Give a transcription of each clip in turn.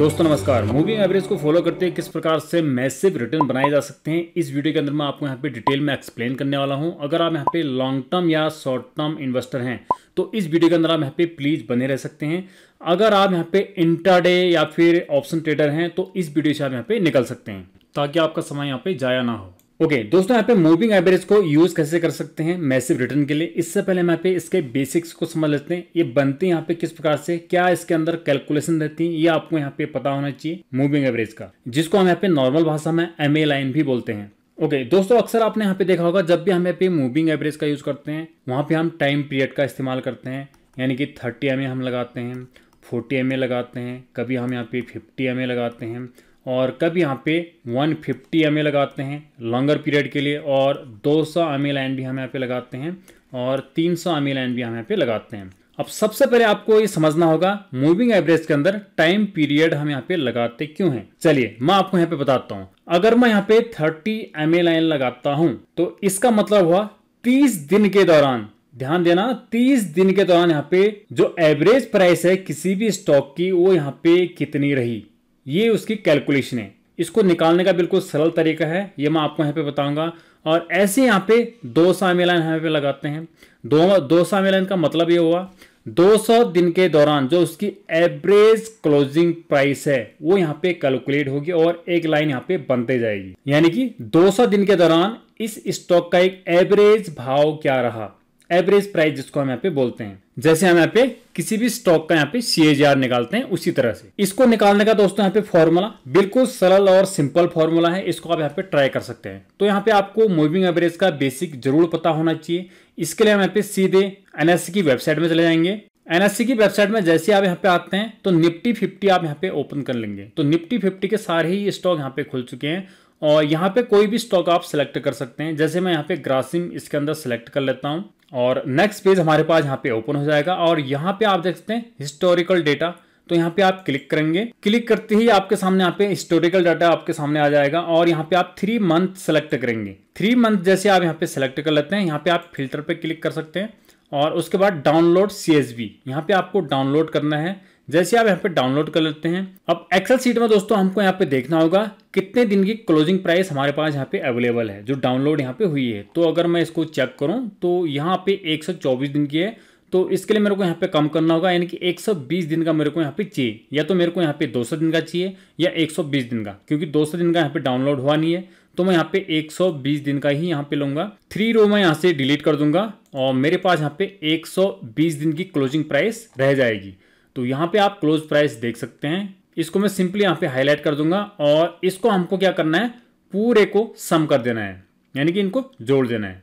दोस्तों नमस्कार moving average को फॉलो करते हैं किस प्रकार से मैसिव रिटर्न बनाए जा सकते हैं इस वीडियो के अंदर मैं आपको यहाँ पे डिटेल में एक्सप्लेन करने वाला हूँ अगर आप यहाँ पे लॉन्ग टर्म या शॉर्ट टर्म इन्वेस्टर हैं तो इस वीडियो के अंदर आप यहाँ पे प्लीज बने रह सकते हैं अगर आप यहाँ पे इंटरडे या फिर ऑप्शन ट्रेडर हैं तो इस वीडियो से आप यहाँ पे निकल सकते हैं ताकि आपका समय यहाँ पे जाया ना हो ओके okay, दोस्तों यहाँ पे मूविंग एवरेज को यूज कैसे कर सकते हैं मैसिव रिटर्न के लिए इससे पहले हम यहाँ पे इसके बेसिक्स को समझ लेते हैं ये बनते हैं यहाँ पे किस प्रकार से क्या इसके अंदर कैलकुलेशन रहती है ये आपको यहाँ पे पता होना चाहिए मूविंग एवरेज का जिसको हम यहाँ पे नॉर्मल भाषा में एम ए लाइन भी बोलते हैं ओके okay, दोस्तों अक्सर आपने यहाँ पे देखा होगा जब भी हम यहाँ पे मूविंग एवरेज का यूज करते हैं वहाँ पे हम टाइम पीरियड का इस्तेमाल करते हैं यानी कि थर्टी एम हम लगाते हैं फोर्टी एम लगाते हैं कभी हम यहाँ पे फिफ्टी एम लगाते हैं और कब यहाँ पे 150 फिफ्टी लगाते हैं लॉन्गर पीरियड के लिए और 200 सौ एम भी हम यहाँ पे लगाते हैं और 300 सौ एम भी हम यहाँ पे लगाते हैं अब सबसे पहले आपको ये समझना होगा मूविंग एवरेज के अंदर टाइम पीरियड हम यहाँ पे लगाते क्यों हैं चलिए मैं आपको यहाँ पे बताता हूँ अगर मैं यहाँ पे 30 एम लाइन लगाता हूँ तो इसका मतलब हुआ 30 दिन के दौरान ध्यान देना 30 दिन के दौरान यहाँ पे जो एवरेज प्राइस है किसी भी स्टॉक की वो यहाँ पे कितनी रही ये उसकी कैलकुलेशन है इसको निकालने का बिल्कुल सरल तरीका है ये मैं आपको यहाँ पे बताऊंगा और ऐसे यहाँ पे दो सामिलान यहाँ पे लगाते हैं दो दो सामिलान का मतलब ये हुआ 200 दिन के दौरान जो उसकी एवरेज क्लोजिंग प्राइस है वो यहाँ पे कैलकुलेट होगी और एक लाइन यहाँ पे बनते जाएगी यानी कि 200 दिन के दौरान इस स्टॉक का एक एवरेज भाव क्या रहा एवरेज प्राइस जिसको हम यहाँ पे बोलते हैं जैसे हम यहाँ पे किसी भी स्टॉक का यहाँ पे सीएजीआर निकालते हैं उसी तरह से इसको निकालने का दोस्तों यहाँ पे फॉर्मूला बिल्कुल सरल और सिंपल फॉर्मूला है इसको आप यहाँ पे ट्राई कर सकते हैं तो यहाँ पे आपको मूविंग एवरेज का बेसिक जरूर पता होना चाहिए इसके लिए हम यहाँ पे सीधे एनएससी की वेबसाइट में चले जाएंगे एनएससी की वेबसाइट में जैसे आप यहाँ पे आते हैं तो निफ्टी फिफ्टी आप यहाँ पे ओपन कर लेंगे तो निफ्टी फिफ्टी के सारे ही स्टॉक यहाँ पे खुल चुके हैं और यहाँ पे कोई भी स्टॉक आप सिलेक्ट कर सकते हैं जैसे मैं यहाँ पे ग्रासिम इसके अंदर सेलेक्ट कर लेता हूँ और नेक्स्ट पेज हमारे पास यहाँ पे ओपन हो जाएगा और यहाँ पे आप देख सकते हैं हिस्टोरिकल डेटा तो यहाँ पे आप क्लिक करेंगे क्लिक करते ही आपके सामने यहाँ पे हिस्टोरिकल डाटा आपके सामने आ जाएगा और यहाँ पे आप थ्री मंथ सेलेक्ट करेंगे थ्री मंथ जैसे आप यहाँ पे सेलेक्ट कर लेते हैं यहाँ पे आप फिल्टर पे क्लिक कर सकते हैं और उसके बाद डाउनलोड सी एस बी यहाँ पे आपको डाउनलोड करना है जैसे आप यहाँ पे डाउनलोड कर लेते हैं अब एक्सेल सीट में दोस्तों हमको यहाँ पे देखना होगा कितने दिन की क्लोजिंग प्राइस हमारे पास यहाँ पे अवेलेबल है जो डाउनलोड यहाँ पे हुई है तो अगर मैं इसको चेक करूँ तो यहाँ पे 124 दिन की है तो इसके लिए मेरे को यहाँ पे कम करना होगा यानी कि 120 दिन का मेरे को यहाँ पे चाहिए या तो मेरे को यहाँ पे 200 दिन का चाहिए या 120 दिन का क्योंकि 200 दिन का यहाँ पे डाउनलोड हुआ नहीं है तो मैं यहाँ पे 120 दिन का ही यहाँ पे लूंगा थ्री रो मैं यहाँ से डिलीट कर दूंगा और मेरे पास यहाँ पे 120 दिन की क्लोजिंग प्राइस रह जाएगी तो यहाँ पे आप क्लोज प्राइस देख सकते हैं इसको मैं सिंपली यहाँ पे हाईलाइट कर दूंगा और इसको हमको क्या करना है पूरे को सम कर देना है यानी कि इनको जोड़ देना है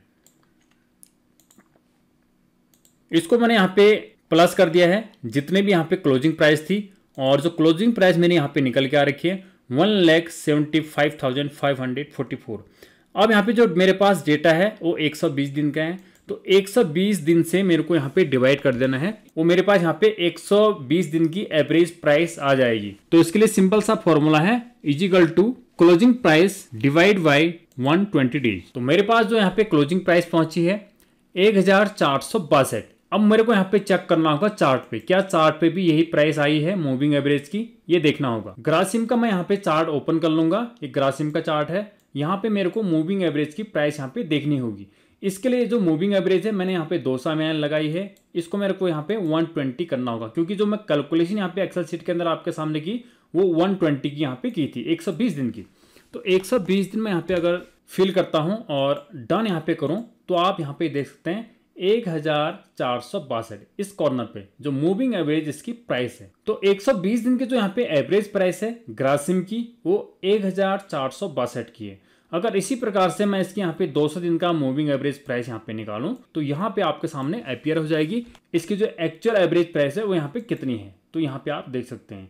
इसको मैंने यहाँ पे प्लस कर दिया है जितने भी यहाँ पे क्लोजिंग प्राइस थी और जो क्लोजिंग प्राइस मैंने यहाँ पे निकल के आ रखी है one lakh seventy five thousand five hundred forty four अब यहाँ पे जो मेरे पास डेटा है वो एक सौ बीस दिन का है तो 120 दिन से मेरे को यहाँ पे डिवाइड कर देना है वो मेरे पास यहाँ पे 120 दिन की एवरेज प्राइस आ जाएगी तो इसके लिए सिंपल सा फॉर्मूला है is equal to closing price divide by 120 days तो मेरे पास जो यहाँ पे क्लोजिंग प्राइस पहुंची है एक हजार चार सौ बासठ अब मेरे को यहाँ पे चेक करना होगा चार्ट पे क्या चार्ट पे भी यही प्राइस आई है मूविंग एवरेज की ये देखना होगा ग्रासिम का मैं यहाँ पे चार्ट ओपन कर लूंगा ये ग्रासिम का चार्ट है यहाँ पे मेरे को मूविंग एवरेज की प्राइस यहाँ पे देखनी होगी इसके लिए जो मूविंग एवरेज है मैंने यहाँ पे दो सौ एम लगाई है इसको मेरे को यहाँ पे वन करना होगा क्योंकि जो मैं कैलकुलेशन यहाँ पे एक्सल सीट के अंदर आपके सामने की वो ट्वेंटी की यहाँ पे की थी एक दिन की तो एक दिन में यहाँ पे अगर फिल करता हूँ और डन यहाँ पे करूँ तो आप यहाँ पे देख सकते हैं एक हजार चार सौ बासठ इस कॉर्नर पे जो मूविंग एवरेज इसकी प्राइस है तो 120 दिन की जो यहाँ पे एवरेज प्राइस है ग्रासिम की वो एक हजार चार सौ बासठ की है अगर इसी प्रकार से मैं इसके यहाँ पे 200 दिन का मूविंग एवरेज प्राइस यहाँ पे निकालूं तो यहाँ पे आपके सामने अपियर हो जाएगी इसकी जो एक्चुअल एवरेज प्राइस है वो यहाँ पे कितनी है तो यहाँ पे आप देख सकते हैं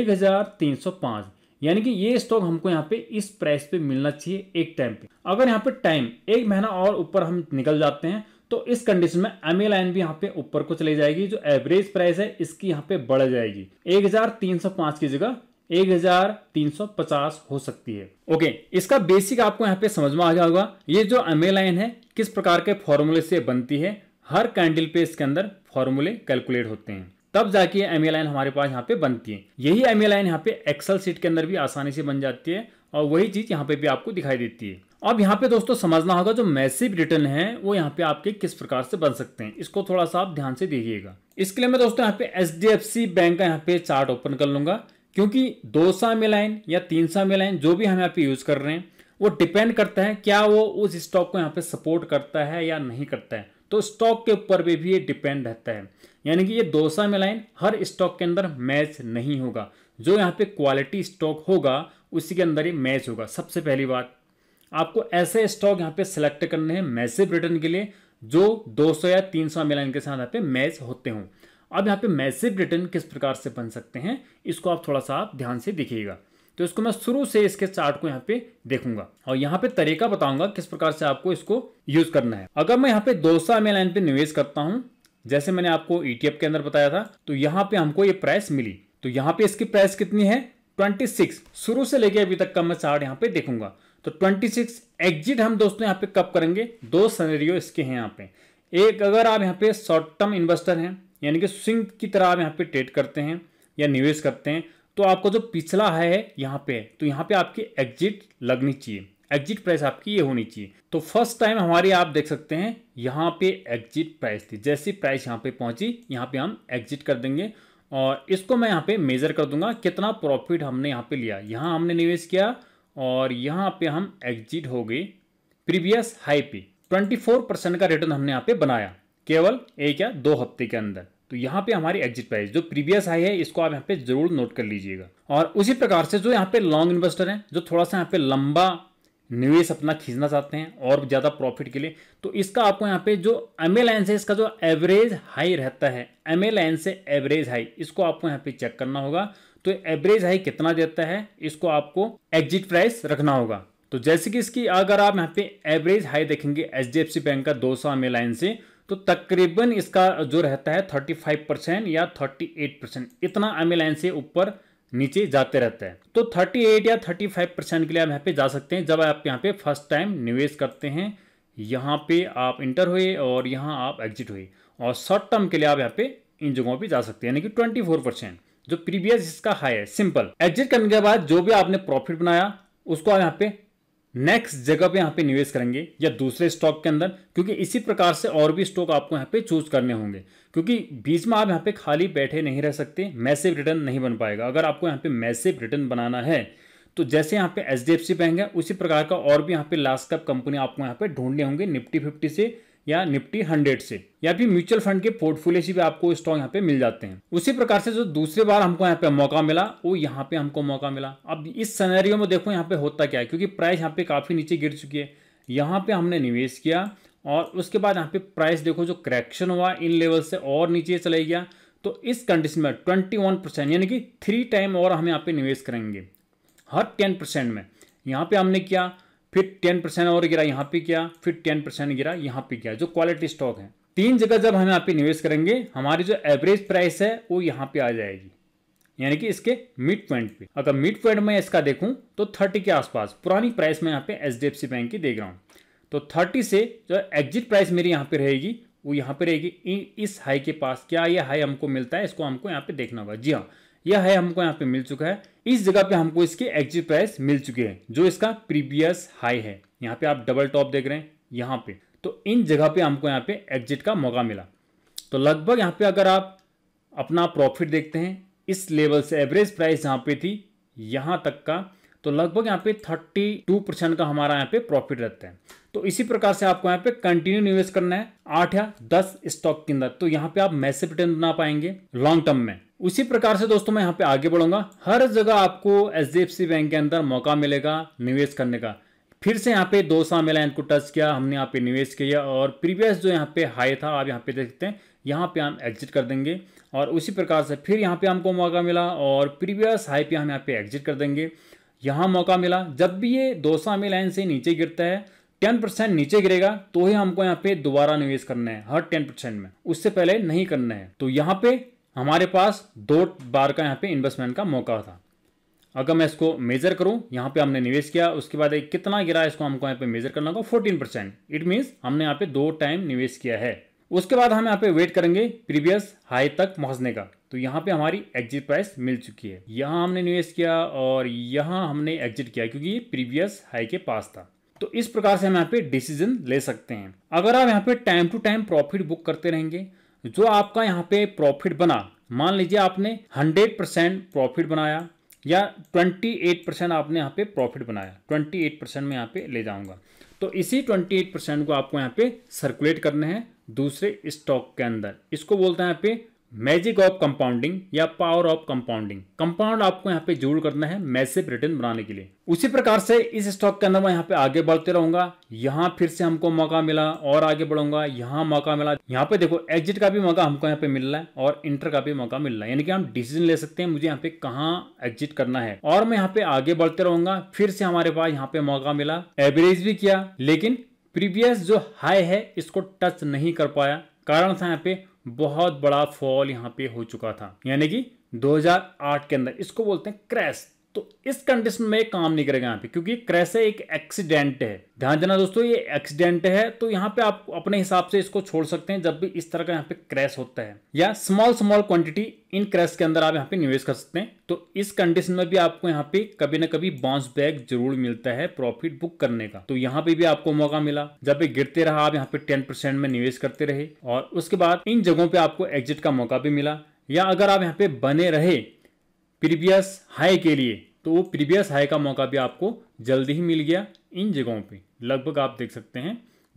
एक हजार तीन सौ पांच यानी कि ये स्टॉक हमको यहाँ पे इस प्राइस पे मिलना चाहिए एक टाइम पे अगर यहाँ पे टाइम एक महीना और ऊपर हम निकल जाते हैं तो इस कंडीशन में एमए लाइन भी यहाँ पे ऊपर को चली जाएगी जो एवरेज प्राइस है इसकी यहाँ पे बढ़ जाएगी 1305 की जगह 1350 हो सकती है ओके इसका बेसिक आपको यहाँ पे समझ में आ गया होगा ये जो एमए लाइन है किस प्रकार के फॉर्मूले से बनती है हर कैंडल पे इसके अंदर फॉर्मूले कैलकुलेट होते हैं तब जाके एम लाइन हमारे पास यहाँ पे बनती है यही एम लाइन यहाँ पे एक्सल सीट के अंदर भी आसानी से बन जाती है और वही चीज यहाँ पे भी आपको दिखाई देती है अब यहाँ पे दोस्तों समझना होगा जो मैसिव रिटर्न है वो यहाँ पे आपके किस प्रकार से बन सकते हैं इसको थोड़ा सा आप ध्यान से देखिएगा इसके लिए मैं दोस्तों यहाँ पे एच बैंक का यहाँ पे चार्ट ओपन कर लूंगा क्योंकि दो में लाइन या तीन में लाइन जो भी हम यहाँ पे यूज कर रहे हैं वो डिपेंड करता है क्या वो उस स्टॉक को यहाँ पे सपोर्ट करता है या नहीं करता है तो स्टॉक के ऊपर भी, भी ये डिपेंड रहता है यानी कि ये दो में लाइन हर स्टॉक के अंदर मैच नहीं होगा जो यहाँ पे क्वालिटी स्टॉक होगा उसी के अंदर ये मैच होगा सबसे पहली बात आपको ऐसे स्टॉक यहाँ पे सिलेक्ट करने हैं मैसिव रिटर्न के लिए जो 200 या 300 मिलियन के साथ यहाँ पे मैच होते हों अब यहाँ पे मैसिव रिटर्न किस प्रकार से बन सकते हैं इसको आप थोड़ा सा आप ध्यान से देखिएगा तो इसको मैं शुरू से इसके चार्ट को यहाँ पे देखूंगा और यहाँ पे तरीका बताऊंगा किस प्रकार से आपको इसको यूज करना है अगर मैं यहाँ पे दो सौ एम पे निवेश करता हूँ जैसे मैंने आपको ईटीएफ e के अंदर बताया था तो यहाँ पे हमको ये प्राइस मिली तो यहाँ पे इसकी प्राइस कितनी है 26 शुरू से लेके अभी तक का मैं चार्ट यहाँ पे देखूंगा तो 26 एग्जिट हम दोस्तों यहाँ पे कब करेंगे दो सनेरियो इसके हैं यहाँ पे एक अगर आप यहाँ पे शॉर्ट टर्म इन्वेस्टर हैं यानी कि स्विंग की तरह आप यहाँ पे ट्रेड करते हैं या निवेश करते हैं तो आपको जो पिछला है यहाँ पे तो यहाँ पे आपकी एग्जिट लगनी चाहिए एग्जिट प्राइस आपकी ये होनी चाहिए तो फर्स्ट टाइम हमारी आप देख सकते हैं यहाँ पे एग्जिट प्राइस थी जैसी प्राइस यहाँ पे पहुंची यहाँ पे हम एग्जिट कर देंगे और इसको मैं यहाँ पे मेजर कर दूंगा कितना प्रॉफिट हमने यहाँ पे लिया यहाँ हमने निवेश किया और यहाँ पे हम एग्जिट हो गए प्रीवियस हाई पे 24 परसेंट का रिटर्न हमने यहाँ पे बनाया केवल एक या दो हफ्ते के अंदर तो यहाँ पे हमारी एग्जिट प्राइस जो प्रीवियस हाई है इसको आप यहाँ पे जरूर नोट कर लीजिएगा और उसी प्रकार से जो यहाँ पे लॉन्ग इन्वेस्टर हैं जो थोड़ा सा यहाँ पे लंबा निवेश अपना खींचना चाहते हैं और ज़्यादा प्रॉफिट के लिए तो इसका आपको यहाँ पे जो एम एल लाइन है इसका जो एवरेज हाई रहता है एम एल लाइन से एवरेज हाई इसको आपको यहाँ पे चेक करना होगा तो एवरेज हाई कितना देता है इसको आपको एग्जिट प्राइस रखना होगा तो जैसे कि इसकी अगर आप यहाँ पे एवरेज हाई देखेंगे एच बैंक का दो सौ लाइन से तो तकरीबन इसका जो रहता है 35 परसेंट या 38 परसेंट इतना एम लाइन से ऊपर नीचे जाते रहता है तो 38 या 35 परसेंट के लिए आप यहाँ पे जा सकते हैं जब आप यहाँ पे फर्स्ट टाइम निवेश करते हैं यहाँ पे आप इंटर हुए और यहाँ आप एग्जिट हुए और शॉर्ट टर्म के लिए आप यहाँ पे इन जगहों पे जा सकते हैं यानी कि 24 परसेंट जो प्रीवियस इसका हाई है सिंपल एग्जिट करने के बाद जो भी आपने प्रॉफिट बनाया उसको आप यहाँ पे नेक्स्ट जगह पे यहाँ पे निवेश करेंगे या दूसरे स्टॉक के अंदर क्योंकि इसी प्रकार से और भी स्टॉक आपको यहाँ पे चूज करने होंगे क्योंकि बीच में आप यहाँ पे खाली बैठे नहीं रह सकते मैसेव रिटर्न नहीं बन पाएगा अगर आपको यहाँ पे मैसेव रिटर्न बनाना है तो जैसे यहाँ पे एच बैंक है उसी प्रकार का और भी यहाँ पे लास्ट कप कंपनी आपको यहाँ पे ढूंढने होंगे निफ्टी फिफ्टी से या निफ्टी हंड्रेड से या फिर म्यूचुअल फंड के पोर्टफोलियो से भी आपको स्टॉक यहाँ पे मिल जाते हैं उसी प्रकार से जो दूसरी बार हमको यहाँ पे मौका मिला वो यहाँ पे हमको मौका मिला अब इस सनेरियो में देखो यहाँ पे होता क्या है क्योंकि प्राइस यहाँ पे काफ़ी नीचे गिर चुकी है यहाँ पे हमने निवेश किया और उसके बाद यहाँ पे प्राइस देखो जो करेक्शन हुआ इन लेवल से और नीचे चले गया तो इस कंडीशन में ट्वेंटी वन परसेंट यानी कि थ्री टाइम और हम यहाँ पे निवेश करेंगे हर टेन परसेंट में यहाँ पे हमने किया फिर टेन परसेंट और गिरा यहाँ पे गया फिर टेन परसेंट गिरा यहाँ पे गया जो क्वालिटी स्टॉक है तीन जगह जब हम यहाँ पे निवेश करेंगे हमारी जो एवरेज प्राइस है वो यहाँ पे आ जाएगी यानी कि इसके मिड पॉइंट पे अगर मिड पॉइंट में इसका देखूँ तो थर्टी के आसपास पुरानी प्राइस में यहाँ पे एच बैंक की देख रहा हूँ तो थर्टी से जो एग्जिट प्राइस मेरी यहाँ पे रहेगी वो यहाँ पे रहेगी इस हाई के पास क्या ये हाई हमको मिलता है इसको हमको यहाँ पे देखना होगा जी हाँ यह है हमको यहाँ पे मिल चुका है इस जगह पे हमको इसके एग्जिट प्राइस मिल चुके हैं जो इसका प्रीवियस हाई है यहाँ पे आप डबल टॉप देख रहे हैं यहाँ पे तो इन जगह पे हमको यहाँ पे एग्जिट का मौका मिला तो लगभग यहाँ पे अगर आप अपना प्रॉफिट देखते हैं इस लेवल से एवरेज प्राइस यहाँ पे थी यहाँ तक का तो लगभग यहाँ पे टू परसेंट का हमारा यहाँ पे प्रॉफिट रहता है तो इसी प्रकार से आपको यहाँ पे कंटिन्यू निवेश करना है आठ या दस स्टॉक के अंदर तो यहाँ पे आप मैसेप रिटर्न बना पाएंगे लॉन्ग टर्म में उसी प्रकार से दोस्तों मैं यहाँ पे आगे बढ़ूंगा हर जगह आपको H D F C bank के अंदर मौका मिलेगा निवेश करने का फिर से यहाँ पे दो सामने लाइन को टच किया हमने यहाँ पे निवेश किया और प्रीवियस जो यहाँ पे हाई था आप यहाँ पे देख सकते हैं यहाँ पे हम एग्जिट कर देंगे और उसी प्रकार से फिर यहाँ पे हमको मौका मिला और प्रीवियस हाई पे हम यहाँ पे एग्जिट कर देंगे यहाँ मौका मिला जब भी ये दो सामी लाइन से नीचे गिरता है टेन परसेंट नीचे गिरेगा तो ही हमको यहाँ पे दोबारा निवेश करना है हर टेन परसेंट में उससे पहले नहीं करना है तो यहाँ पे हमारे पास दो बार का यहाँ पे इन्वेस्टमेंट का मौका था अगर मैं इसको मेजर करूँ यहाँ पे हमने निवेश किया उसके बाद एक कितना गिरा इसको हमको यहाँ पे मेजर करना होगा फोर्टीन परसेंट इट मीन्स हमने यहाँ पे दो टाइम निवेश किया है उसके बाद हम यहाँ पे वेट करेंगे प्रीवियस हाई तक पहुँचने का तो यहाँ पे हमारी एग्जिट प्राइस मिल चुकी है यहाँ हमने निवेश किया और यहाँ हमने एग्जिट किया क्योंकि ये प्रीवियस हाई के पास था तो इस प्रकार से हम यहाँ पे डिसीजन ले सकते हैं अगर आप यहाँ पे time to time profit book करते रहेंगे जो आपका यहाँ पे प्रॉफिट बना मान लीजिए आपने 100 परसेंट प्रॉफिट बनाया या 28 परसेंट आपने यहाँ पे प्रॉफिट बनाया 28 परसेंट में यहाँ पे ले जाऊँगा तो इसी 28 परसेंट को आपको यहाँ पे सर्कुलेट करने हैं दूसरे स्टॉक के अंदर इसको बोलते हैं यहाँ पे मैजिक ऑफ कंपाउंडिंग या पावर ऑफ कंपाउंडिंग कंपाउंड आपको यहाँ पे जरूर करना है मैसिव रिटर्न बनाने के लिए उसी प्रकार से इस स्टॉक के अंदर मैं यहाँ पे आगे बढ़ते रहूंगा यहाँ फिर से हमको मौका मिला और आगे बढ़ूंगा यहाँ मौका मिला यहाँ पे देखो एग्जिट का भी मौका हमको यहाँ पे मिल रहा है और इंटर का भी मौका मिल रहा है यानी कि हम डिसीजन ले सकते हैं मुझे यहाँ पे कहाँ एग्जिट करना है और मैं यहाँ पे आगे बढ़ते रहूंगा फिर से हमारे पास यहाँ पे मौका मिला एवरेज भी किया लेकिन प्रीवियस जो हाई है इसको टच नहीं कर पाया कारण था यहाँ पे बहुत बड़ा फॉल यहाँ पे हो चुका था यानी कि 2008 के अंदर इसको बोलते हैं क्रैश तो इस कंडीशन में काम नहीं करेगा यहाँ पे क्योंकि क्रैसे एक एक्सीडेंट है ध्यान देना दोस्तों ये एक्सीडेंट है तो यहाँ पे आप अपने हिसाब से इसको छोड़ सकते हैं जब भी इस तरह का यहाँ पे क्रैश होता है या स्मॉल स्मॉल क्वांटिटी इन क्रैश के अंदर आप यहाँ पे निवेश कर सकते हैं तो इस कंडीशन में भी आपको यहाँ पे कभी ना कभी बाउंस बैक जरूर मिलता है प्रॉफिट बुक करने का तो यहाँ पे भी आपको मौका मिला जब भी गिरते रहा आप यहाँ पे टेन परसेंट में निवेश करते रहे और उसके बाद इन जगहों पर आपको एग्जिट का मौका भी मिला या अगर आप यहाँ पे बने रहे प्रीवियस हाई के लिए तो वो प्रीवियस हाई का मौका भी आपको जल्दी ही मिल गया इन जगहों पे लगभग आप देख सकते हैं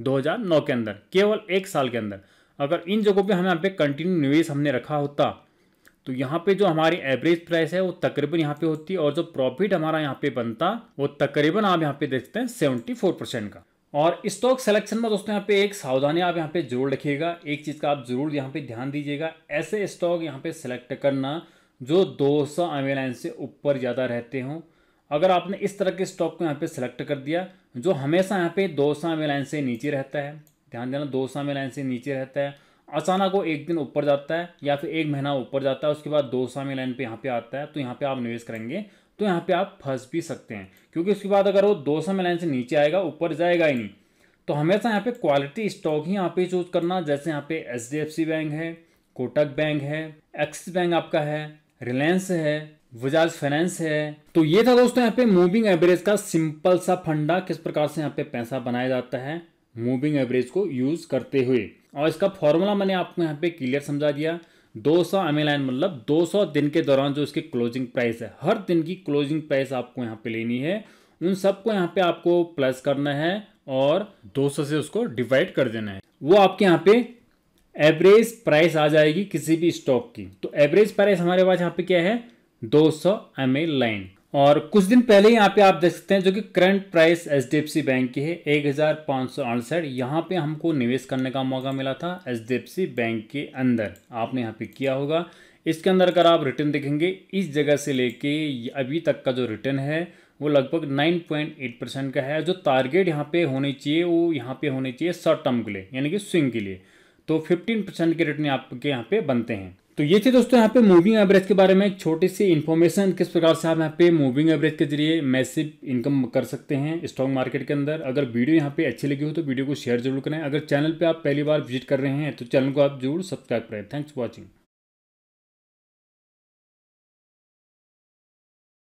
2009 के अंदर केवल एक साल के अंदर अगर इन जगहों पे हमें यहाँ पे कंटिन्यू निवेश हमने रखा होता तो यहाँ पे जो हमारी एवरेज प्राइस है वो तकरीबन यहाँ पे होती और जो प्रॉफिट हमारा यहाँ पे बनता वो तकरीबन आप यहाँ पे देखते हैं सेवेंटी फोर परसेंट का और स्टॉक सिलेक्शन में दोस्तों यहाँ पे एक सावधानी आप यहाँ पे जरूर रखिएगा एक चीज़ का आप जरूर यहाँ पे ध्यान दीजिएगा ऐसे स्टॉक यहाँ पे सिलेक्ट करना जो 200 सौ लाइन से ऊपर ज़्यादा रहते हों अगर आपने इस तरह के स्टॉक को यहाँ पे सेलेक्ट कर दिया जो हमेशा यहाँ पे 200 सौ लाइन से नीचे रहता है ध्यान देना 200 सौ लाइन से नीचे रहता है अचानक वो एक दिन ऊपर जाता है या फिर एक महीना ऊपर जाता है उसके बाद दो सौ में लाइन पे यहाँ पे आता है तो यहाँ पे आप निवेश करेंगे तो यहाँ पे आप फंस भी सकते हैं क्योंकि उसके बाद अगर वो दो सौ में लाइन से नीचे आएगा ऊपर जाएगा ही नहीं तो हमेशा यहाँ पे क्वालिटी स्टॉक ही यहाँ पे चूज करना जैसे यहाँ पे एच बैंक है कोटक बैंक है एक्सिस बैंक आपका है रिलायंस है बजाज फाइनेंस है तो ये था दोस्तों यहाँ पे मूविंग एवरेज का सिंपल सा फंडा किस प्रकार से यहाँ पे पैसा बनाया जाता है मूविंग एवरेज को यूज करते हुए और इसका फॉर्मूला मैंने आपको यहाँ पे क्लियर समझा दिया 200 सौ एम मतलब 200 दिन के दौरान जो इसकी क्लोजिंग प्राइस है हर दिन की क्लोजिंग प्राइस आपको यहाँ पे लेनी है उन सबको यहाँ पे आपको प्लस करना है और 200 से उसको डिवाइड कर देना है वो आपके यहाँ पे एवरेज प्राइस आ जाएगी किसी भी स्टॉक की तो एवरेज प्राइस हमारे पास यहाँ पे क्या है 200 सौ लाइन और कुछ दिन पहले यहाँ पे आप देख सकते हैं जो कि current price H D F C bank की है एक हज़ार पाँच सौ अड़सठ यहाँ पे हमको निवेश करने का मौका मिला था H D F C bank के अंदर आपने यहाँ पे किया होगा इसके अंदर अगर आप रिटर्न देखेंगे इस जगह से लेके अभी तक का जो रिटर्न है वो लगभग 9.8 परसेंट का है जो टारगेट यहाँ पे होने चाहिए वो यहाँ पे होने चाहिए शॉर्ट टर्म के लिए यानी कि स्विंग के लिए तो फिफ्टीन परसेंट के रिटर्न आपके यहाँ पे बनते हैं तो ये थे दोस्तों यहाँ पे मूविंग एवरेज के बारे में एक छोटी सी इन्फॉर्मेशन किस प्रकार से आप यहाँ पे मूविंग एवरेज के जरिए मैसिव इनकम कर सकते हैं स्टॉक मार्केट के अंदर अगर वीडियो यहाँ पे अच्छी लगी हो तो वीडियो को शेयर जरूर करें अगर चैनल पे आप पहली बार विजिट कर रहे हैं तो चैनल को आप जरूर सब्सक्राइब करें थैंक्स फॉर वॉचिंग